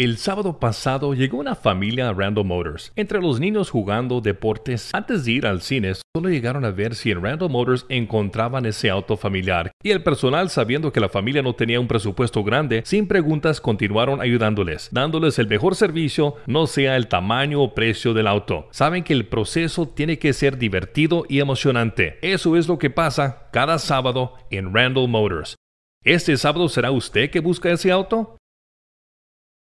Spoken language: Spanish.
El sábado pasado llegó una familia a Randall Motors. Entre los niños jugando deportes, antes de ir al cine, solo llegaron a ver si en Randall Motors encontraban ese auto familiar. Y el personal, sabiendo que la familia no tenía un presupuesto grande, sin preguntas continuaron ayudándoles, dándoles el mejor servicio, no sea el tamaño o precio del auto. Saben que el proceso tiene que ser divertido y emocionante. Eso es lo que pasa cada sábado en Randall Motors. ¿Este sábado será usted que busca ese auto?